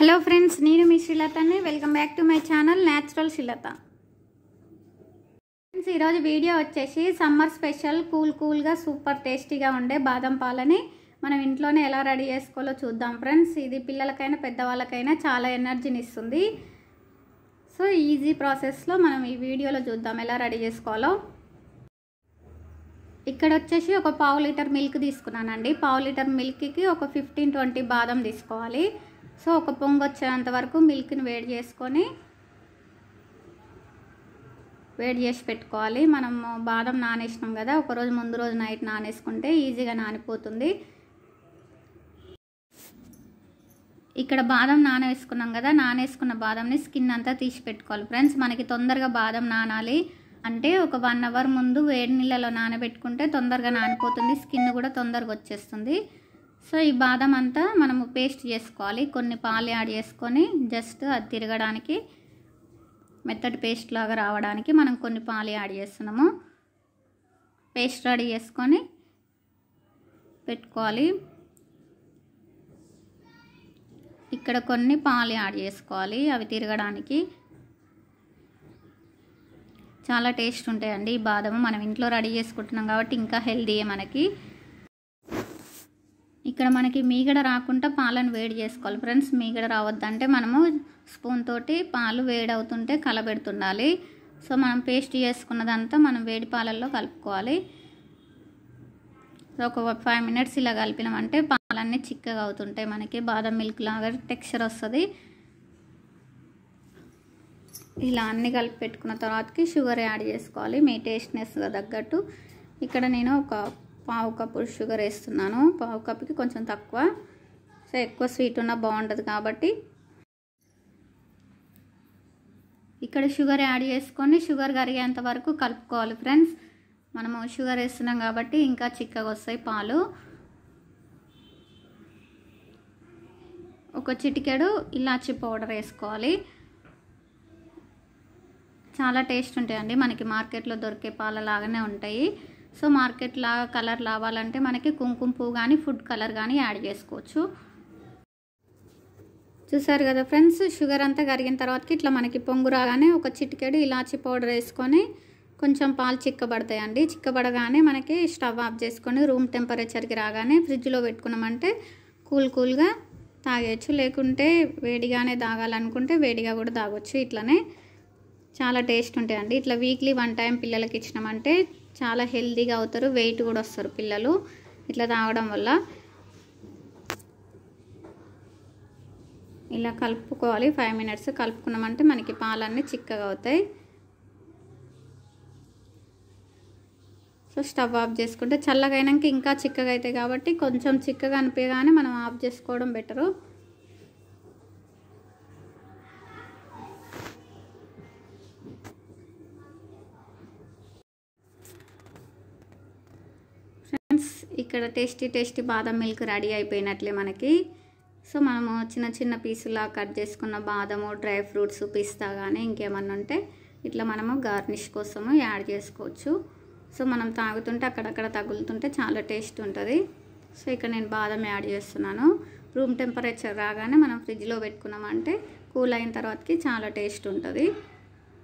hello friends నేను మీ శ్రీలతని welcome back to my channel natural Srilatha friends ఈరోజు వీడియో వచ్చేసి సమ్మర్ స్పెషల్ కూల్ కూల్గా సూపర్ టేస్టీగా ఉండే బాదం పాలని మనం ఇంట్లోనే ఎలా రెడీ చేసుకోవాలో చూద్దాం ఫ్రెండ్స్ ఇది పిల్లలకైనా పెద్దవాళ్ళకైనా చాలా ఎనర్జీని ఇస్తుంది సో ఈజీ ప్రాసెస్లో మనం ఈ వీడియోలో చూద్దాం ఎలా రెడీ చేసుకోవాలో ఇక్కడ వచ్చేసి ఒక పావు లీటర్ మిల్క్ తీసుకున్నానండి పావు లీటర్ మిల్క్కి ఒక ఫిఫ్టీన్ ట్వంటీ బాదం తీసుకోవాలి సో ఒక పొంగు వచ్చేంత వరకు మిల్క్ని వేడి చేసుకొని వేడి చేసి పెట్టుకోవాలి మనము బాదం నానేసినాం కదా ఒకరోజు ముందు రోజు నైట్ నానేసుకుంటే ఈజీగా నానిపోతుంది ఇక్కడ బాదం నానేసుకున్నాం కదా నానేసుకున్న బాదంని స్కిన్ అంతా తీసి పెట్టుకోవాలి ఫ్రెండ్స్ మనకి తొందరగా బాదం నానాలి అంటే ఒక వన్ అవర్ ముందు వేడి నీళ్ళలో నానబెట్టుకుంటే తొందరగా నానిపోతుంది స్కిన్ కూడా తొందరగా వచ్చేస్తుంది సో ఈ బాదం అంతా మనము పేస్ట్ చేసుకోవాలి కొన్ని పాలు యాడ్ చేసుకొని జస్ట్ అది తిరగడానికి మెత్తటి పేస్ట్ లాగా రావడానికి మనం కొన్ని పాలు యాడ్ చేస్తున్నాము పేస్ట్ రెడీ చేసుకొని పెట్టుకోవాలి ఇక్కడ కొన్ని పాలు యాడ్ చేసుకోవాలి అవి తిరగడానికి చాలా టేస్ట్ ఉంటాయండి ఈ బాదము మనం ఇంట్లో రెడీ చేసుకుంటున్నాం కాబట్టి ఇంకా హెల్దీయే మనకి ఇక్కడ మనకి మీగడ రాకుండా పాలను వేడి చేసుకోవాలి ఫ్రెండ్స్ మీగడ రావద్దంటే మనము స్పూన్ తోటి పాలు అవుతుంటే కలబెడుతుండాలి సో మనం పేస్ట్ చేసుకున్నదంతా మనం వేడి పాలల్లో కలుపుకోవాలి ఒక ఫైవ్ మినిట్స్ ఇలా కలిపినామంటే పాలన్నీ చిక్కగా అవుతుంటాయి మనకి బాదం మిల్క్ లాగా టెక్స్చర్ వస్తుంది ఇలా అన్నీ కలిపి పెట్టుకున్న తర్వాతకి షుగర్ యాడ్ చేసుకోవాలి మీ టేస్ట్నెస్ తగ్గట్టు ఇక్కడ నేను ఒక పావు కప్పు షుగర్ వేస్తున్నాను పావు కప్పుకి కొంచెం తక్కువ సో ఎక్కువ స్వీట్ ఉన్నా బాగుంటుంది కాబట్టి ఇక్కడ షుగర్ యాడ్ చేసుకొని షుగర్ కరిగేంత వరకు కలుపుకోవాలి ఫ్రెండ్స్ మనము షుగర్ వేస్తున్నాం కాబట్టి ఇంకా చిక్కగా వస్తాయి పాలు ఒక చిటికెడు ఇలాచి పౌడర్ వేసుకోవాలి చాలా టేస్ట్ ఉంటాయండి మనకి మార్కెట్లో దొరికే పాలలాగానే లాగానే ఉంటాయి సో మార్కెట్ లాగా కలర్ లావాలంటే మనకి కుంకుమ పువ్వు కానీ ఫుడ్ కలర్ కానీ యాడ్ చేసుకోవచ్చు చూసారు కదా ఫ్రెండ్స్ షుగర్ అంతా కరిగిన తర్వాతకి ఇట్లా మనకి పొంగు రాగానే ఒక చిటికెడు ఇలాచి పౌడర్ వేసుకొని కొంచెం పాలు చిక్కబడతాయండి చిక్కబడగానే మనకి స్టవ్ ఆఫ్ చేసుకొని రూమ్ టెంపరేచర్కి రాగానే ఫ్రిడ్జ్లో పెట్టుకున్నామంటే కూల్ కూల్గా తాగేయచ్చు లేకుంటే వేడిగానే తాగాలనుకుంటే వేడిగా కూడా తాగొచ్చు ఇట్లనే చాలా టేస్ట్ ఉంటాయండి ఇట్లా వీక్లీ వన్ టైం పిల్లలకి ఇచ్చినామంటే చాలా హెల్దీగా అవుతారు వెయిట్ కూడా వస్తారు పిల్లలు ఇట్లా తాగడం వల్ల ఇలా కలుపుకోవాలి ఫైవ్ మినిట్స్ కలుపుకున్నామంటే మనకి పాలన్నీ చిక్కగా అవుతాయి సో స్టవ్ ఆఫ్ చేసుకుంటే చల్లగైనాక ఇంకా చిక్కగా అవుతాయి కాబట్టి కొంచెం చిక్కగా అనిపించగానే మనం ఆఫ్ చేసుకోవడం బెటరు ఫ్రెండ్స్ ఇక్కడ టేస్టీ టేస్టీ బాదం మిల్క్ రెడీ అయిపోయినట్లే మనకి సో మనము చిన్న చిన్న పీసులా కట్ చేసుకున్న బాదము డ్రై ఫ్రూట్స్ పిస్తా కానీ ఇంకేమన్నా ఉంటే ఇట్లా మనము గార్నిష్ కోసము యాడ్ చేసుకోవచ్చు సో మనం తాగుతుంటే అక్కడక్కడ తగులుతుంటే చాలా టేస్ట్ ఉంటుంది సో ఇక్కడ నేను బాదం యాడ్ చేస్తున్నాను రూమ్ టెంపరేచర్ రాగానే మనం ఫ్రిడ్జ్లో పెట్టుకున్నామంటే కూల్ అయిన తర్వాతకి చాలా టేస్ట్ ఉంటుంది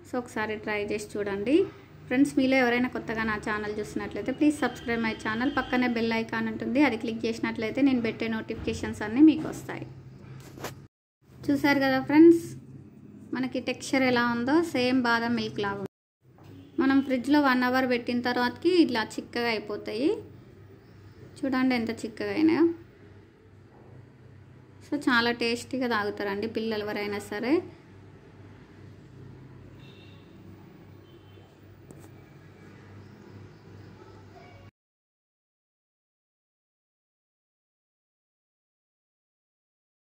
సో ఒకసారి ట్రై చేసి చూడండి ఫ్రెండ్స్ మీలో ఎవరైనా కొత్తగా నా ఛానల్ చూసినట్లయితే ప్లీజ్ సబ్స్క్రైబ్ మై ఛానల్ పక్కనే బెల్ ఐకాన్ ఉంటుంది అది క్లిక్ చేసినట్లయితే నేను పెట్టే నోటిఫికేషన్స్ అన్నీ మీకు వస్తాయి చూసారు కదా ఫ్రెండ్స్ మనకి టెక్స్చర్ ఎలా ఉందో సేమ్ బాదం మిల్క్ లాగా మనం ఫ్రిడ్జ్లో వన్ అవర్ పెట్టిన తర్వాతకి ఇట్లా చిక్కగా అయిపోతాయి చూడండి ఎంత చిక్కగా అయినాయో సో చాలా టేస్టీగా తాగుతారండి పిల్లలు ఎవరైనా సరే